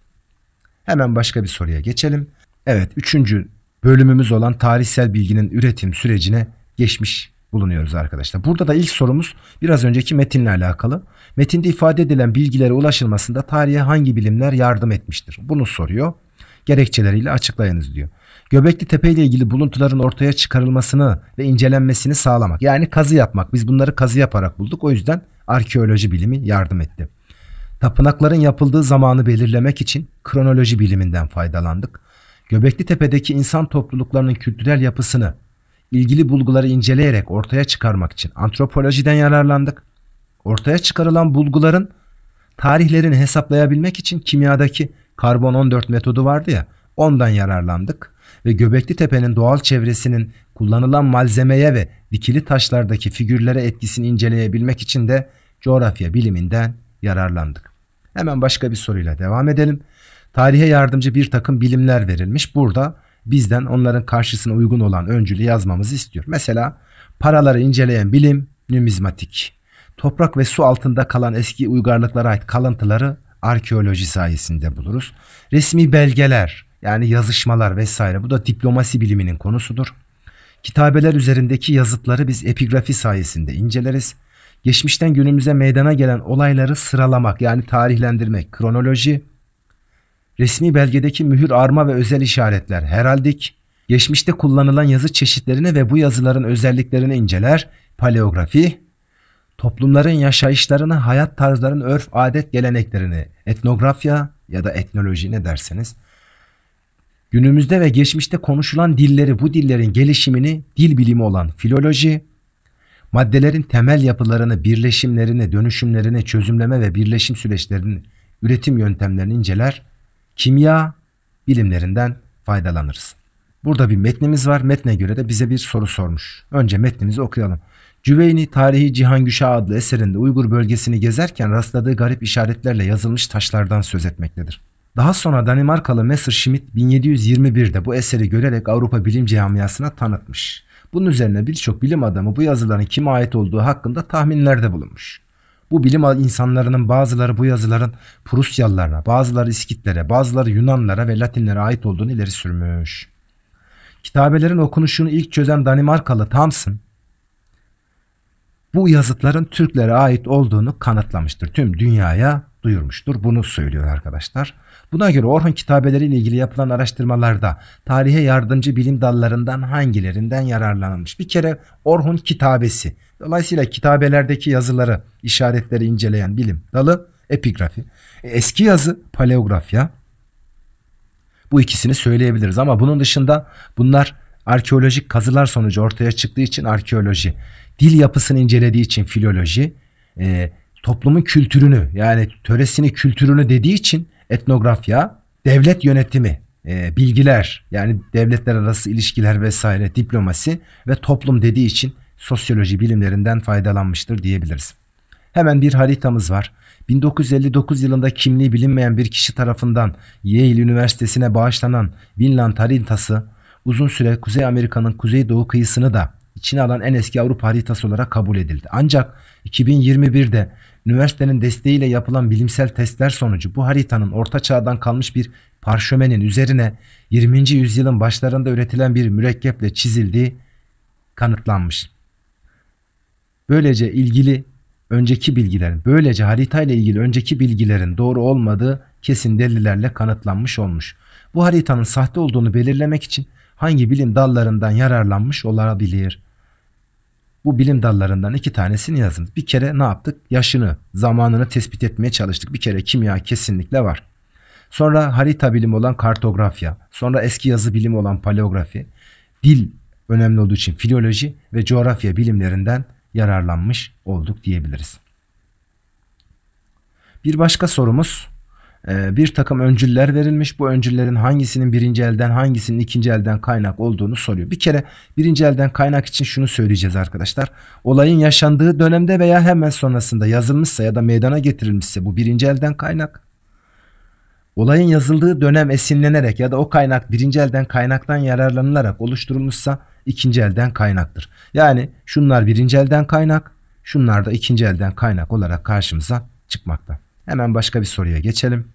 Hemen başka bir soruya geçelim. Evet, üçüncü bölümümüz olan tarihsel bilginin üretim sürecine geçmiş bulunuyoruz arkadaşlar. Burada da ilk sorumuz biraz önceki metinle alakalı. Metinde ifade edilen bilgilere ulaşılmasında tarihe hangi bilimler yardım etmiştir? Bunu soruyor. Gerekçeleriyle açıklayınız diyor. Göbekli Tepe ile ilgili buluntuların ortaya çıkarılmasını ve incelenmesini sağlamak. Yani kazı yapmak. Biz bunları kazı yaparak bulduk. O yüzden arkeoloji bilimi yardım etti. Tapınakların yapıldığı zamanı belirlemek için kronoloji biliminden faydalandık. Göbekli Tepe'deki insan topluluklarının kültürel yapısını ilgili bulguları inceleyerek ortaya çıkarmak için antropolojiden yararlandık. Ortaya çıkarılan bulguların tarihlerini hesaplayabilmek için kimyadaki karbon 14 metodu vardı ya ondan yararlandık ve Göbekli Tepe'nin doğal çevresinin kullanılan malzemeye ve dikili taşlardaki figürlere etkisini inceleyebilmek için de coğrafya biliminden yararlandık. Hemen başka bir soruyla devam edelim. Tarihe yardımcı bir takım bilimler verilmiş. Burada bizden onların karşısına uygun olan öncülü yazmamızı istiyor. Mesela paraları inceleyen bilim nümizmatik. Toprak ve su altında kalan eski uygarlıklara ait kalıntıları arkeoloji sayesinde buluruz. Resmi belgeler yani yazışmalar vesaire bu da diplomasi biliminin konusudur. Kitabeler üzerindeki yazıtları biz epigrafi sayesinde inceleriz. Geçmişten günümüze meydana gelen olayları sıralamak yani tarihlendirmek, kronoloji, resmi belgedeki mühür arma ve özel işaretler, heraldik, geçmişte kullanılan yazı çeşitlerini ve bu yazıların özelliklerini inceler, paleografi, toplumların yaşayışlarını, hayat tarzlarını, örf, adet, geleneklerini, etnografya ya da etnoloji ne derseniz, günümüzde ve geçmişte konuşulan dilleri, bu dillerin gelişimini dil bilimi olan filoloji, maddelerin temel yapılarını, birleşimlerini, dönüşümlerini, çözümleme ve birleşim süreçlerini, üretim yöntemlerini inceler, kimya bilimlerinden faydalanırız. Burada bir metnimiz var. Metne göre de bize bir soru sormuş. Önce metnimizi okuyalım. Cüveyni Tarihi Cihan Güşa adlı eserinde Uygur bölgesini gezerken rastladığı garip işaretlerle yazılmış taşlardan söz etmektedir. Daha sonra Danimarkalı Schmidt 1721'de bu eseri görerek Avrupa bilim camiasına tanıtmış. Bunun üzerine birçok bilim adamı bu yazıların kime ait olduğu hakkında tahminlerde bulunmuş. Bu bilim insanlarının bazıları bu yazıların Prusyalılara, bazıları İskitlere, bazıları Yunanlara ve Latinlere ait olduğunu ileri sürmüş. Kitabelerin okunuşunu ilk çözen Danimarkalı Thompson, bu yazıtların Türklere ait olduğunu kanıtlamıştır. Tüm dünyaya duyurmuştur. Bunu söylüyor arkadaşlar. Buna göre Orhun kitabeleri ile ilgili yapılan araştırmalarda tarihe yardımcı bilim dallarından hangilerinden yararlanılmış? Bir kere Orhun kitabesi. Dolayısıyla kitabelerdeki yazıları, işaretleri inceleyen bilim dalı epigrafi. E, eski yazı paleografya. Bu ikisini söyleyebiliriz ama bunun dışında bunlar arkeolojik kazılar sonucu ortaya çıktığı için arkeoloji, dil yapısını incelediği için filoloji, e, toplumun kültürünü yani töresini kültürünü dediği için etnografya, devlet yönetimi, e, bilgiler yani devletler arası ilişkiler vesaire diplomasi ve toplum dediği için sosyoloji bilimlerinden faydalanmıştır diyebiliriz. Hemen bir haritamız var. 1959 yılında kimliği bilinmeyen bir kişi tarafından Yale Üniversitesi'ne bağışlanan Vinland haritası uzun süre Kuzey Amerika'nın kuzeydoğu kıyısını da içine alan en eski Avrupa haritası olarak kabul edildi. Ancak 2021'de üniversitenin desteğiyle yapılan bilimsel testler sonucu bu haritanın orta çağdan kalmış bir parşömenin üzerine 20. yüzyılın başlarında üretilen bir mürekkeple çizildiği kanıtlanmış. Böylece ilgili önceki bilgilerin, böylece haritayla ilgili önceki bilgilerin doğru olmadığı kesin delillerle kanıtlanmış olmuş. Bu haritanın sahte olduğunu belirlemek için hangi bilim dallarından yararlanmış olabilir? Bu bilim dallarından iki tanesini yazın. Bir kere ne yaptık? Yaşını, zamanını tespit etmeye çalıştık. Bir kere kimya kesinlikle var. Sonra harita bilimi olan kartografya, sonra eski yazı bilimi olan paleografi, dil önemli olduğu için filoloji ve coğrafya bilimlerinden yararlanmış olduk diyebiliriz. Bir başka sorumuz e, bir takım öncüller verilmiş. Bu öncüllerin hangisinin birinci elden hangisinin ikinci elden kaynak olduğunu soruyor. Bir kere birinci elden kaynak için şunu söyleyeceğiz arkadaşlar. Olayın yaşandığı dönemde veya hemen sonrasında yazılmışsa ya da meydana getirilmişse bu birinci elden kaynak olayın yazıldığı dönem esinlenerek ya da o kaynak birinci elden kaynaktan yararlanılarak oluşturulmuşsa ikinci elden kaynaktır. Yani şunlar birinci elden kaynak, şunlar da ikinci elden kaynak olarak karşımıza çıkmakta. Hemen başka bir soruya geçelim.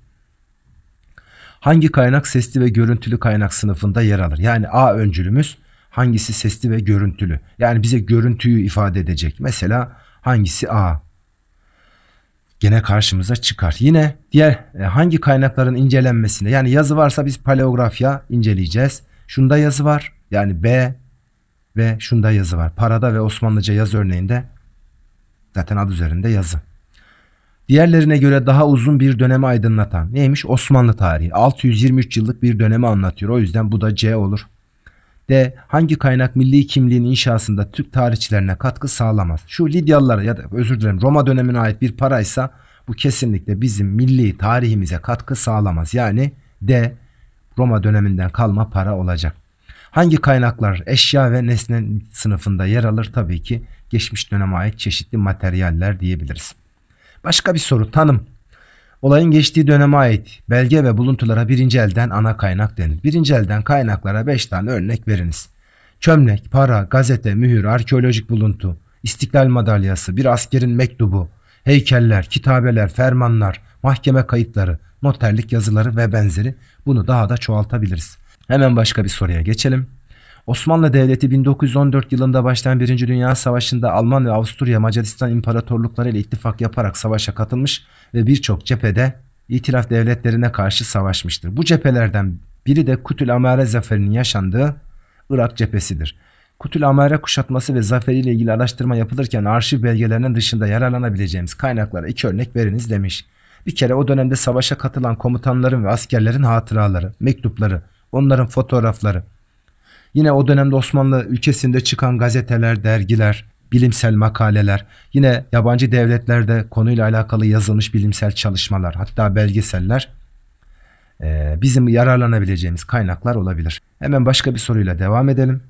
Hangi kaynak sesli ve görüntülü kaynak sınıfında yer alır? Yani A öncülümüz hangisi sesli ve görüntülü? Yani bize görüntüyü ifade edecek. Mesela hangisi A, gene karşımıza çıkar. Yine diğer e, hangi kaynakların incelenmesinde yani yazı varsa biz paleografya inceleyeceğiz. Şunda yazı var yani B ve şunda yazı var. Parada ve Osmanlıca yazı örneğinde zaten ad üzerinde yazı. Diğerlerine göre daha uzun bir dönemi aydınlatan neymiş? Osmanlı tarihi. 623 yıllık bir dönemi anlatıyor. O yüzden bu da C olur de hangi kaynak milli kimliğin inşasında Türk tarihçilerine katkı sağlamaz? Şu Lidyalılar ya da özür dilerim Roma dönemine ait bir paraysa bu kesinlikle bizim milli tarihimize katkı sağlamaz. Yani D Roma döneminden kalma para olacak. Hangi kaynaklar eşya ve nesne sınıfında yer alır? Tabii ki geçmiş döneme ait çeşitli materyaller diyebiliriz. Başka bir soru tanım. Olayın geçtiği döneme ait belge ve buluntulara birinci elden ana kaynak denir. Birinci elden kaynaklara 5 tane örnek veriniz. Çömlek, para, gazete, mühür, arkeolojik buluntu, istiklal madalyası, bir askerin mektubu, heykeller, kitabeler, fermanlar, mahkeme kayıtları, noterlik yazıları ve benzeri bunu daha da çoğaltabiliriz. Hemen başka bir soruya geçelim. Osmanlı Devleti 1914 yılında başlayan birinci Dünya Savaşı'nda Alman ve Avusturya Macaristan İmparatorlukları ile ittifak yaparak savaşa katılmış ve birçok cephede itilaf devletlerine karşı savaşmıştır. Bu cephelerden biri de Kutül Amare zaferinin yaşandığı Irak cephesidir. Kutül Amare kuşatması ve zaferiyle ilgili araştırma yapılırken arşiv belgelerinin dışında yararlanabileceğimiz kaynaklara iki örnek veriniz demiş. Bir kere o dönemde savaşa katılan komutanların ve askerlerin hatıraları, mektupları, onların fotoğrafları, Yine o dönemde Osmanlı ülkesinde çıkan gazeteler, dergiler, bilimsel makaleler, yine yabancı devletlerde konuyla alakalı yazılmış bilimsel çalışmalar, hatta belgeseller e, bizim yararlanabileceğimiz kaynaklar olabilir. Hemen başka bir soruyla devam edelim.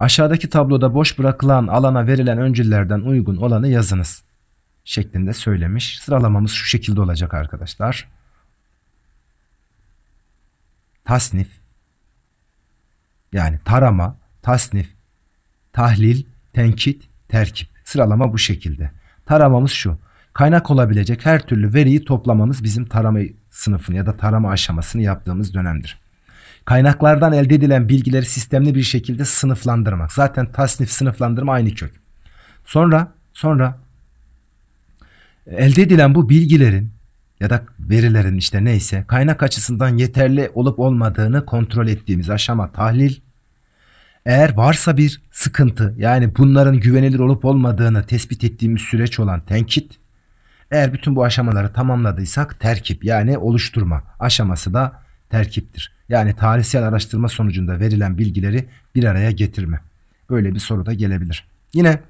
Aşağıdaki tabloda boş bırakılan alana verilen öncüllerden uygun olanı yazınız şeklinde söylemiş. Sıralamamız şu şekilde olacak arkadaşlar. Tasnif, yani tarama, tasnif, tahlil, tenkit, terkip. Sıralama bu şekilde. Taramamız şu. Kaynak olabilecek her türlü veriyi toplamamız bizim tarama sınıfını ya da tarama aşamasını yaptığımız dönemdir. Kaynaklardan elde edilen bilgileri sistemli bir şekilde sınıflandırmak. Zaten tasnif sınıflandırma aynı kök. Sonra sonra elde edilen bu bilgilerin ya da verilerin işte neyse kaynak açısından yeterli olup olmadığını kontrol ettiğimiz aşama tahlil. Eğer varsa bir sıkıntı yani bunların güvenilir olup olmadığını tespit ettiğimiz süreç olan tenkit. Eğer bütün bu aşamaları tamamladıysak terkip yani oluşturma aşaması da terkiptir. Yani tarihsel araştırma sonucunda verilen bilgileri bir araya getirme. Böyle bir soru da gelebilir. Yine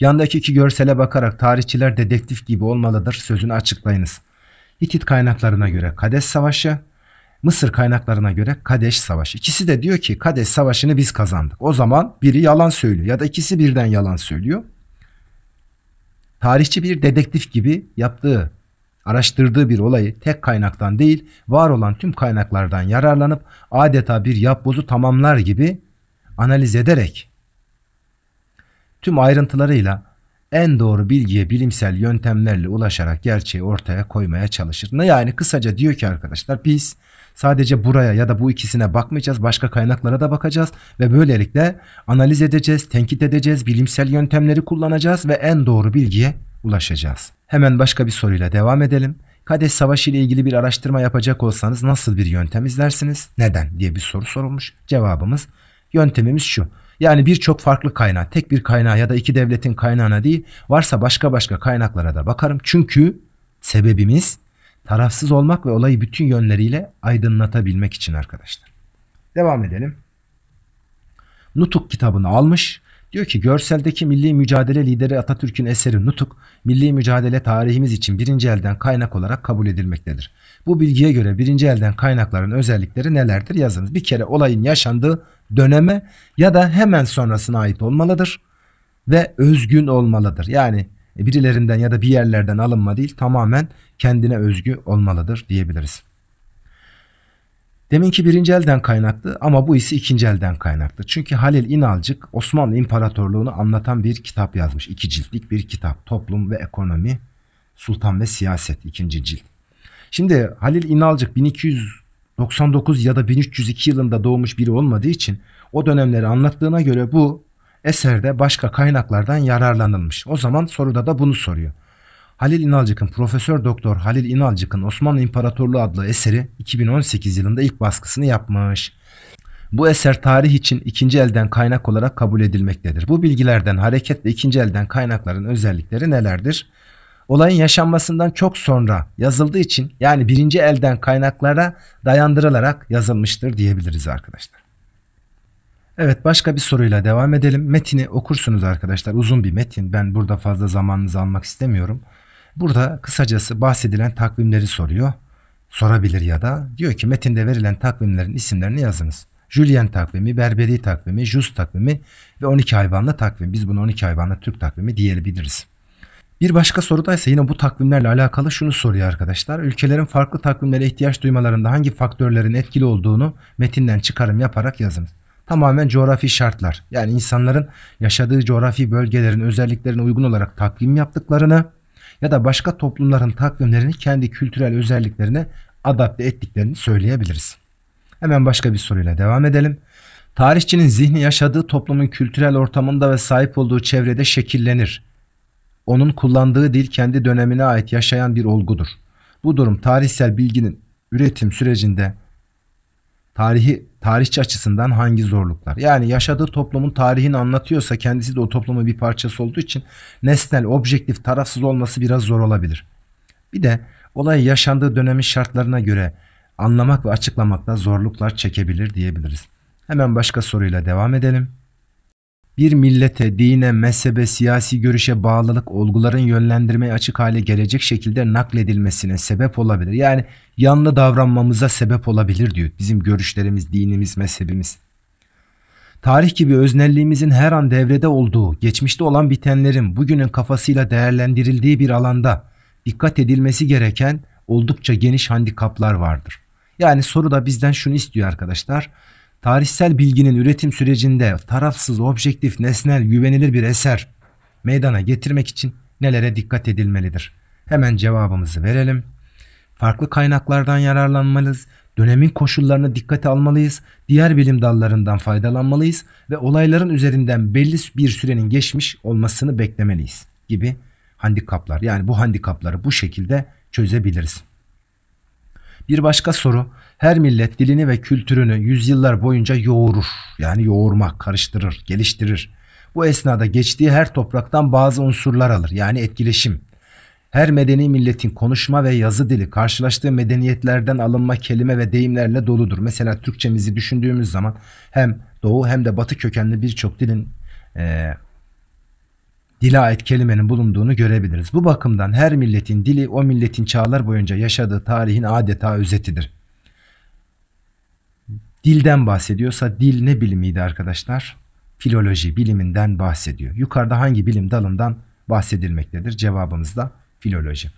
yandaki iki görsele bakarak tarihçiler dedektif gibi olmalıdır sözünü açıklayınız. Hitit kaynaklarına göre Kadeş Savaşı, Mısır kaynaklarına göre Kadeş Savaşı. İkisi de diyor ki Kadeş Savaşı'nı biz kazandık. O zaman biri yalan söylüyor ya da ikisi birden yalan söylüyor. Tarihçi bir dedektif gibi yaptığı, araştırdığı bir olayı tek kaynaktan değil, var olan tüm kaynaklardan yararlanıp adeta bir yapbozu tamamlar gibi analiz ederek tüm ayrıntılarıyla en doğru bilgiye bilimsel yöntemlerle ulaşarak gerçeği ortaya koymaya çalışır. yani kısaca diyor ki arkadaşlar biz sadece buraya ya da bu ikisine bakmayacağız. Başka kaynaklara da bakacağız ve böylelikle analiz edeceğiz, tenkit edeceğiz, bilimsel yöntemleri kullanacağız ve en doğru bilgiye ulaşacağız. Hemen başka bir soruyla devam edelim. Kadeş Savaşı ile ilgili bir araştırma yapacak olsanız nasıl bir yöntem izlersiniz? Neden diye bir soru sorulmuş. Cevabımız yöntemimiz şu. Yani birçok farklı kaynağı, tek bir kaynağı ya da iki devletin kaynağına değil, varsa başka başka kaynaklara da bakarım. Çünkü sebebimiz tarafsız olmak ve olayı bütün yönleriyle aydınlatabilmek için arkadaşlar. Devam edelim. Nutuk kitabını almış, Diyor ki görseldeki milli mücadele lideri Atatürk'ün eseri Nutuk, milli mücadele tarihimiz için birinci elden kaynak olarak kabul edilmektedir. Bu bilgiye göre birinci elden kaynakların özellikleri nelerdir yazınız. Bir kere olayın yaşandığı döneme ya da hemen sonrasına ait olmalıdır ve özgün olmalıdır. Yani birilerinden ya da bir yerlerden alınma değil tamamen kendine özgü olmalıdır diyebiliriz. Deminki birinci elden kaynaklı ama bu ise ikinci elden kaynaklı. Çünkü Halil İnalcık Osmanlı İmparatorluğunu anlatan bir kitap yazmış. İki ciltlik bir kitap. Toplum ve Ekonomi, Sultan ve Siyaset ikinci cilt. Şimdi Halil İnalcık 1299 ya da 1302 yılında doğmuş biri olmadığı için o dönemleri anlattığına göre bu eserde başka kaynaklardan yararlanılmış. O zaman soruda da bunu soruyor. Halil İnalcık'ın Profesör Doktor Halil İnalcık'ın Osmanlı İmparatorluğu adlı eseri 2018 yılında ilk baskısını yapmış. Bu eser tarih için ikinci elden kaynak olarak kabul edilmektedir. Bu bilgilerden hareketle ikinci elden kaynakların özellikleri nelerdir? Olayın yaşanmasından çok sonra yazıldığı için yani birinci elden kaynaklara dayandırılarak yazılmıştır diyebiliriz arkadaşlar. Evet başka bir soruyla devam edelim. Metini okursunuz arkadaşlar. Uzun bir metin. Ben burada fazla zamanınızı almak istemiyorum. Burada kısacası bahsedilen takvimleri soruyor. Sorabilir ya da diyor ki metinde verilen takvimlerin isimlerini yazınız. Julian takvimi, Berberi takvimi, Jus takvimi ve 12 hayvanlı takvim. Biz bunu 12 hayvanlı Türk takvimi diyebiliriz. Bir başka sorudaysa yine bu takvimlerle alakalı şunu soruyor arkadaşlar. Ülkelerin farklı takvimlere ihtiyaç duymalarında hangi faktörlerin etkili olduğunu metinden çıkarım yaparak yazınız. Tamamen coğrafi şartlar yani insanların yaşadığı coğrafi bölgelerin özelliklerine uygun olarak takvim yaptıklarını ya da başka toplumların takvimlerini kendi kültürel özelliklerine adapte ettiklerini söyleyebiliriz. Hemen başka bir soruyla devam edelim. Tarihçinin zihni yaşadığı toplumun kültürel ortamında ve sahip olduğu çevrede şekillenir. Onun kullandığı dil kendi dönemine ait yaşayan bir olgudur. Bu durum tarihsel bilginin üretim sürecinde tarihi tarihçi açısından hangi zorluklar? Yani yaşadığı toplumun tarihini anlatıyorsa kendisi de o toplumun bir parçası olduğu için nesnel, objektif, tarafsız olması biraz zor olabilir. Bir de olay yaşandığı dönemin şartlarına göre anlamak ve açıklamakta zorluklar çekebilir diyebiliriz. Hemen başka soruyla devam edelim bir millete, dine, mezhebe, siyasi görüşe bağlılık olguların yönlendirmeye açık hale gelecek şekilde nakledilmesine sebep olabilir. Yani yanlı davranmamıza sebep olabilir diyor bizim görüşlerimiz, dinimiz, mezhebimiz. Tarih gibi öznelliğimizin her an devrede olduğu, geçmişte olan bitenlerin bugünün kafasıyla değerlendirildiği bir alanda dikkat edilmesi gereken oldukça geniş handikaplar vardır. Yani soru da bizden şunu istiyor arkadaşlar tarihsel bilginin üretim sürecinde tarafsız, objektif, nesnel, güvenilir bir eser meydana getirmek için nelere dikkat edilmelidir? Hemen cevabımızı verelim. Farklı kaynaklardan yararlanmalıyız, dönemin koşullarını dikkate almalıyız, diğer bilim dallarından faydalanmalıyız ve olayların üzerinden belli bir sürenin geçmiş olmasını beklemeliyiz gibi handikaplar. Yani bu handikapları bu şekilde çözebiliriz. Bir başka soru her millet dilini ve kültürünü yüzyıllar boyunca yoğurur. Yani yoğurmak, karıştırır, geliştirir. Bu esnada geçtiği her topraktan bazı unsurlar alır. Yani etkileşim. Her medeni milletin konuşma ve yazı dili karşılaştığı medeniyetlerden alınma kelime ve deyimlerle doludur. Mesela Türkçemizi düşündüğümüz zaman hem doğu hem de batı kökenli birçok dilin e, dile ait kelimenin bulunduğunu görebiliriz. Bu bakımdan her milletin dili o milletin çağlar boyunca yaşadığı tarihin adeta özetidir. Dilden bahsediyorsa dil ne bilimiydi arkadaşlar? Filoloji biliminden bahsediyor. Yukarıda hangi bilim dalından bahsedilmektedir? Cevabımız da filoloji.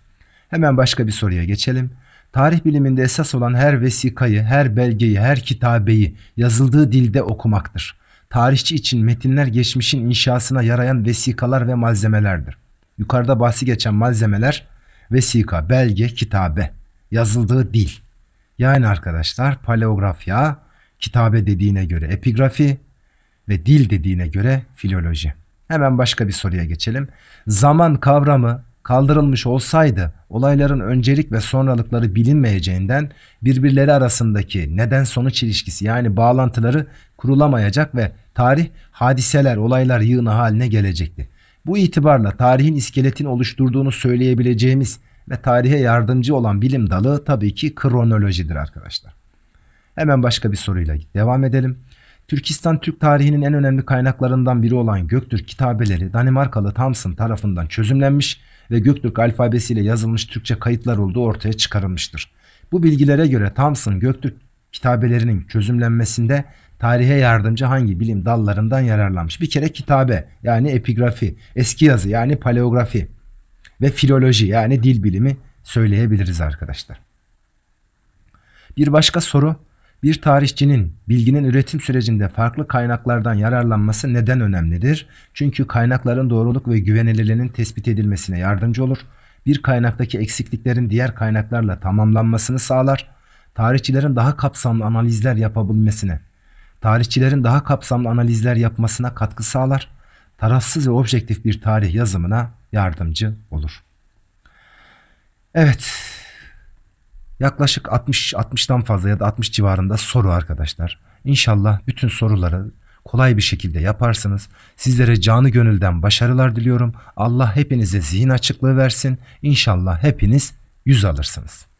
Hemen başka bir soruya geçelim. Tarih biliminde esas olan her vesikayı, her belgeyi, her kitabeyi yazıldığı dilde okumaktır. Tarihçi için metinler geçmişin inşasına yarayan vesikalar ve malzemelerdir. Yukarıda bahsi geçen malzemeler vesika, belge, kitabe, yazıldığı dil. Yani arkadaşlar paleografya kitabe dediğine göre epigrafi ve dil dediğine göre filoloji. Hemen başka bir soruya geçelim. Zaman kavramı kaldırılmış olsaydı olayların öncelik ve sonralıkları bilinmeyeceğinden birbirleri arasındaki neden sonuç ilişkisi yani bağlantıları kurulamayacak ve tarih hadiseler olaylar yığını haline gelecekti. Bu itibarla tarihin iskeletin oluşturduğunu söyleyebileceğimiz ve tarihe yardımcı olan bilim dalı tabii ki kronolojidir arkadaşlar. Hemen başka bir soruyla devam edelim. Türkistan Türk tarihinin en önemli kaynaklarından biri olan Göktürk kitabeleri Danimarkalı Thomson tarafından çözümlenmiş ve Göktürk alfabesiyle yazılmış Türkçe kayıtlar olduğu ortaya çıkarılmıştır. Bu bilgilere göre Thomson Göktürk kitabelerinin çözümlenmesinde tarihe yardımcı hangi bilim dallarından yararlanmış? Bir kere kitabe yani epigrafi, eski yazı yani paleografi ve filoloji yani dil bilimi söyleyebiliriz arkadaşlar. Bir başka soru bir tarihçinin bilginin üretim sürecinde farklı kaynaklardan yararlanması neden önemlidir? Çünkü kaynakların doğruluk ve güvenilirliğinin tespit edilmesine yardımcı olur. Bir kaynaktaki eksikliklerin diğer kaynaklarla tamamlanmasını sağlar. Tarihçilerin daha kapsamlı analizler yapabilmesine, tarihçilerin daha kapsamlı analizler yapmasına katkı sağlar. Tarafsız ve objektif bir tarih yazımına yardımcı olur. Evet, Yaklaşık 60 60'tan fazla ya da 60 civarında soru arkadaşlar. İnşallah bütün soruları kolay bir şekilde yaparsınız. Sizlere canı gönülden başarılar diliyorum. Allah hepinize zihin açıklığı versin. İnşallah hepiniz yüz alırsınız.